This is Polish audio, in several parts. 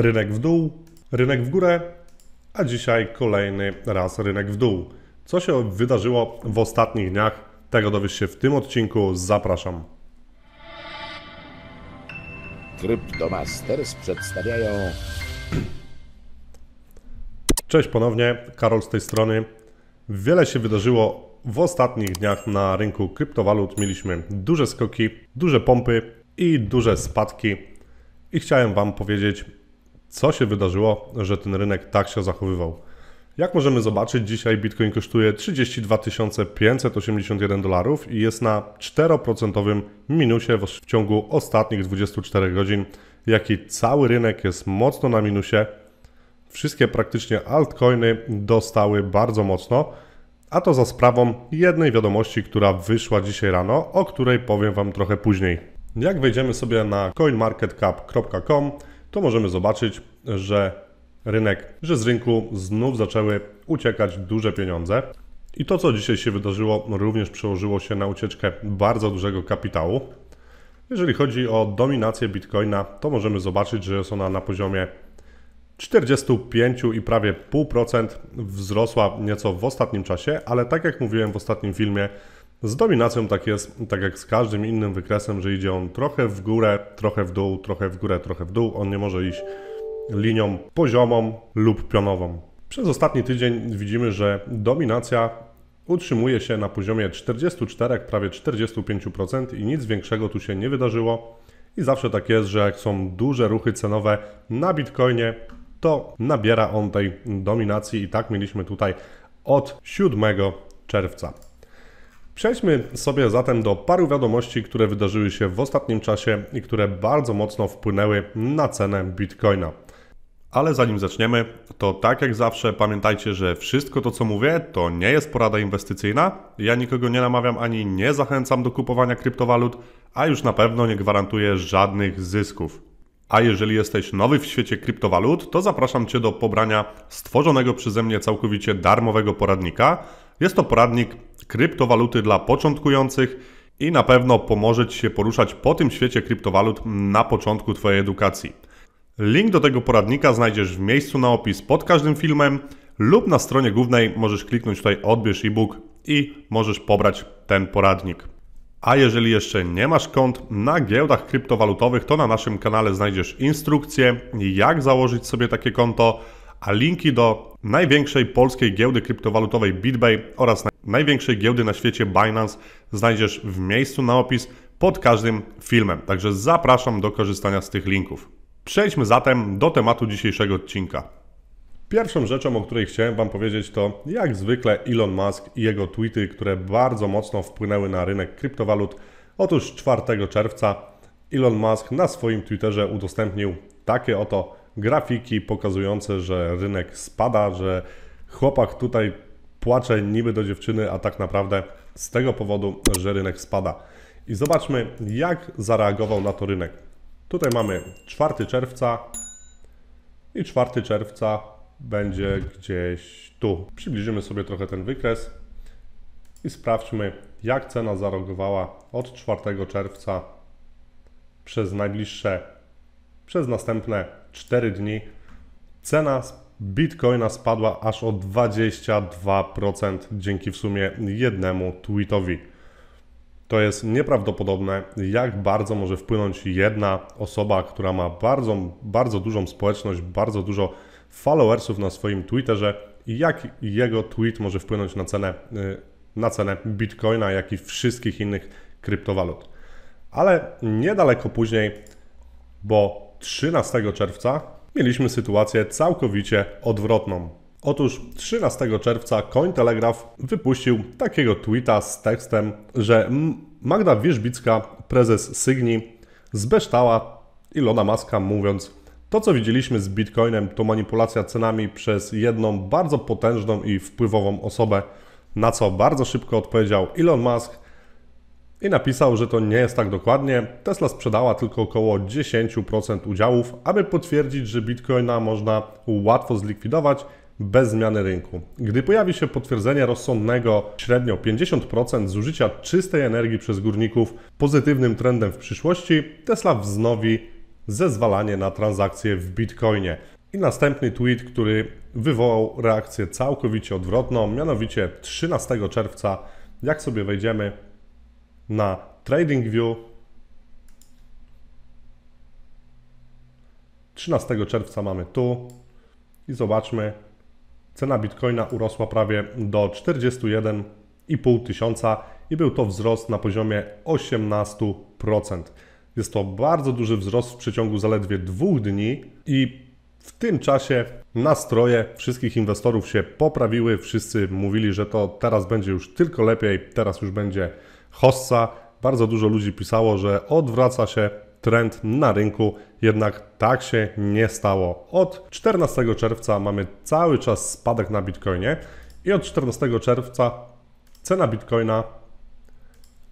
rynek w dół, rynek w górę, a dzisiaj kolejny raz rynek w dół. Co się wydarzyło w ostatnich dniach, tego dowiesz się w tym odcinku. Zapraszam. Kryptomasters przedstawiają. Cześć ponownie, Karol z tej strony. Wiele się wydarzyło w ostatnich dniach na rynku kryptowalut. Mieliśmy duże skoki, duże pompy i duże spadki. I chciałem Wam powiedzieć, co się wydarzyło, że ten rynek tak się zachowywał? Jak możemy zobaczyć, dzisiaj Bitcoin kosztuje 32 581 dolarów i jest na 4% minusie w ciągu ostatnich 24 godzin, jak i cały rynek jest mocno na minusie. Wszystkie praktycznie altcoiny dostały bardzo mocno, a to za sprawą jednej wiadomości, która wyszła dzisiaj rano, o której powiem Wam trochę później. Jak wejdziemy sobie na coinmarketcap.com, to możemy zobaczyć, że rynek, że z rynku znów zaczęły uciekać duże pieniądze. I to, co dzisiaj się wydarzyło, również przełożyło się na ucieczkę bardzo dużego kapitału. Jeżeli chodzi o dominację Bitcoina, to możemy zobaczyć, że jest ona na poziomie 45 i prawie 0,5% wzrosła nieco w ostatnim czasie, ale tak jak mówiłem w ostatnim filmie, z dominacją tak jest, tak jak z każdym innym wykresem, że idzie on trochę w górę, trochę w dół, trochę w górę, trochę w dół. On nie może iść linią poziomą lub pionową. Przez ostatni tydzień widzimy, że dominacja utrzymuje się na poziomie 44, prawie 45% i nic większego tu się nie wydarzyło. I zawsze tak jest, że jak są duże ruchy cenowe na Bitcoinie, to nabiera on tej dominacji i tak mieliśmy tutaj od 7 czerwca. Przejdźmy sobie zatem do paru wiadomości, które wydarzyły się w ostatnim czasie i które bardzo mocno wpłynęły na cenę Bitcoina. Ale zanim zaczniemy, to tak jak zawsze pamiętajcie, że wszystko to co mówię to nie jest porada inwestycyjna. Ja nikogo nie namawiam ani nie zachęcam do kupowania kryptowalut, a już na pewno nie gwarantuję żadnych zysków. A jeżeli jesteś nowy w świecie kryptowalut, to zapraszam Cię do pobrania stworzonego przeze mnie całkowicie darmowego poradnika – jest to poradnik kryptowaluty dla początkujących i na pewno pomoże Ci się poruszać po tym świecie kryptowalut na początku Twojej edukacji. Link do tego poradnika znajdziesz w miejscu na opis pod każdym filmem lub na stronie głównej możesz kliknąć tutaj odbierz e-book i możesz pobrać ten poradnik. A jeżeli jeszcze nie masz kont na giełdach kryptowalutowych, to na naszym kanale znajdziesz instrukcję, jak założyć sobie takie konto, a linki do największej polskiej giełdy kryptowalutowej BitBay oraz największej giełdy na świecie Binance znajdziesz w miejscu na opis pod każdym filmem. Także zapraszam do korzystania z tych linków. Przejdźmy zatem do tematu dzisiejszego odcinka. Pierwszą rzeczą, o której chciałem Wam powiedzieć, to jak zwykle Elon Musk i jego tweety, które bardzo mocno wpłynęły na rynek kryptowalut. Otóż 4 czerwca Elon Musk na swoim Twitterze udostępnił takie oto grafiki pokazujące, że rynek spada, że chłopak tutaj płacze niby do dziewczyny, a tak naprawdę z tego powodu, że rynek spada. I zobaczmy, jak zareagował na to rynek. Tutaj mamy 4 czerwca i 4 czerwca będzie gdzieś tu. Przybliżymy sobie trochę ten wykres i sprawdźmy, jak cena zareagowała od 4 czerwca przez najbliższe, przez następne 4 dni cena Bitcoina spadła aż o 22% dzięki w sumie jednemu tweetowi. To jest nieprawdopodobne, jak bardzo może wpłynąć jedna osoba, która ma bardzo, bardzo dużą społeczność, bardzo dużo followersów na swoim Twitterze i jak jego tweet może wpłynąć na cenę, y, na cenę Bitcoina, jak i wszystkich innych kryptowalut. Ale niedaleko później, bo 13 czerwca mieliśmy sytuację całkowicie odwrotną. Otóż 13 czerwca Cointelegraph wypuścił takiego tweeta z tekstem, że Magda Wierzbicka, prezes Sygni, zbeształa Ilona Maska mówiąc to co widzieliśmy z Bitcoinem to manipulacja cenami przez jedną bardzo potężną i wpływową osobę, na co bardzo szybko odpowiedział Elon Musk i napisał, że to nie jest tak dokładnie. Tesla sprzedała tylko około 10% udziałów, aby potwierdzić, że bitcoina można łatwo zlikwidować bez zmiany rynku. Gdy pojawi się potwierdzenie rozsądnego średnio 50% zużycia czystej energii przez górników pozytywnym trendem w przyszłości, Tesla wznowi zezwalanie na transakcje w bitcoinie. I następny tweet, który wywołał reakcję całkowicie odwrotną, mianowicie 13 czerwca, jak sobie wejdziemy na TradingView 13 czerwca mamy tu i zobaczmy, cena Bitcoina urosła prawie do 41,5 tysiąca i był to wzrost na poziomie 18%. Jest to bardzo duży wzrost w przeciągu zaledwie dwóch dni i w tym czasie nastroje wszystkich inwestorów się poprawiły. Wszyscy mówili, że to teraz będzie już tylko lepiej, teraz już będzie Hossa. Bardzo dużo ludzi pisało, że odwraca się trend na rynku, jednak tak się nie stało. Od 14 czerwca mamy cały czas spadek na Bitcoinie i od 14 czerwca cena Bitcoina,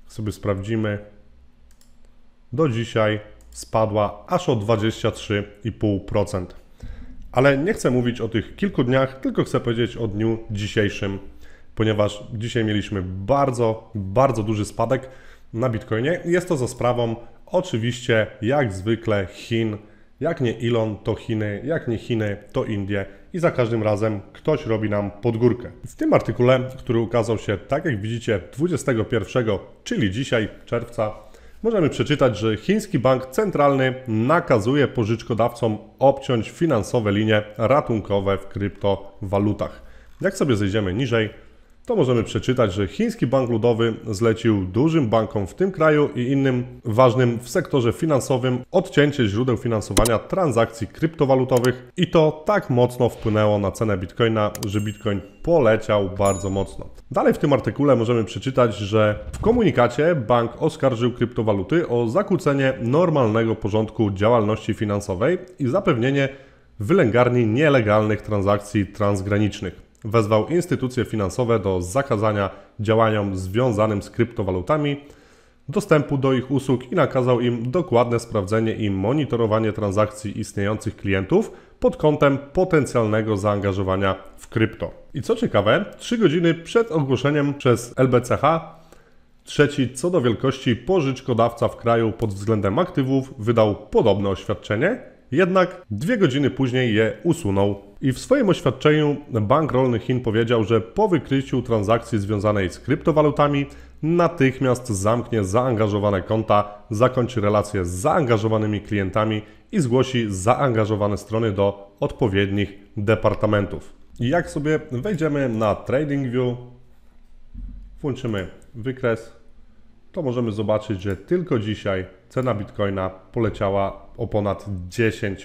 sobie sprawdzimy, do dzisiaj spadła aż o 23,5%. Ale nie chcę mówić o tych kilku dniach, tylko chcę powiedzieć o dniu dzisiejszym ponieważ dzisiaj mieliśmy bardzo, bardzo duży spadek na Bitcoinie. Jest to za sprawą oczywiście, jak zwykle, Chin. Jak nie Elon, to Chiny, jak nie Chiny, to Indie i za każdym razem ktoś robi nam podgórkę. W tym artykule, który ukazał się, tak jak widzicie, 21, czyli dzisiaj, czerwca, możemy przeczytać, że chiński bank centralny nakazuje pożyczkodawcom obciąć finansowe linie ratunkowe w kryptowalutach. Jak sobie zejdziemy niżej, to możemy przeczytać, że Chiński Bank Ludowy zlecił dużym bankom w tym kraju i innym ważnym w sektorze finansowym odcięcie źródeł finansowania transakcji kryptowalutowych i to tak mocno wpłynęło na cenę bitcoina, że bitcoin poleciał bardzo mocno. Dalej w tym artykule możemy przeczytać, że w komunikacie bank oskarżył kryptowaluty o zakłócenie normalnego porządku działalności finansowej i zapewnienie wylęgarni nielegalnych transakcji transgranicznych wezwał instytucje finansowe do zakazania działaniom związanym z kryptowalutami dostępu do ich usług i nakazał im dokładne sprawdzenie i monitorowanie transakcji istniejących klientów pod kątem potencjalnego zaangażowania w krypto. I co ciekawe, 3 godziny przed ogłoszeniem przez LBCH trzeci co do wielkości pożyczkodawca w kraju pod względem aktywów wydał podobne oświadczenie jednak dwie godziny później je usunął. I w swoim oświadczeniu Bank Rolny Chin powiedział, że po wykryciu transakcji związanej z kryptowalutami natychmiast zamknie zaangażowane konta, zakończy relacje z zaangażowanymi klientami i zgłosi zaangażowane strony do odpowiednich departamentów. I jak sobie wejdziemy na TradingView, włączymy wykres, to możemy zobaczyć, że tylko dzisiaj cena Bitcoina poleciała o ponad 10%.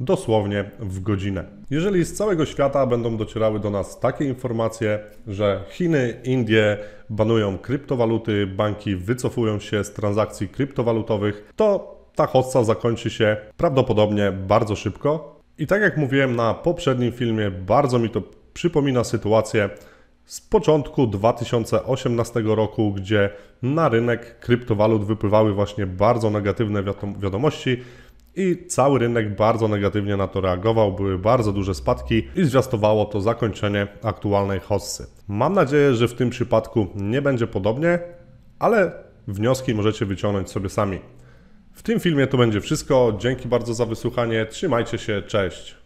Dosłownie w godzinę. Jeżeli z całego świata będą docierały do nas takie informacje, że Chiny, Indie banują kryptowaluty, banki wycofują się z transakcji kryptowalutowych, to ta hossa zakończy się prawdopodobnie bardzo szybko. I tak jak mówiłem na poprzednim filmie, bardzo mi to przypomina sytuację, z początku 2018 roku, gdzie na rynek kryptowalut wypływały właśnie bardzo negatywne wiadomości i cały rynek bardzo negatywnie na to reagował, były bardzo duże spadki i zwiastowało to zakończenie aktualnej hossy. Mam nadzieję, że w tym przypadku nie będzie podobnie, ale wnioski możecie wyciągnąć sobie sami. W tym filmie to będzie wszystko. Dzięki bardzo za wysłuchanie. Trzymajcie się. Cześć.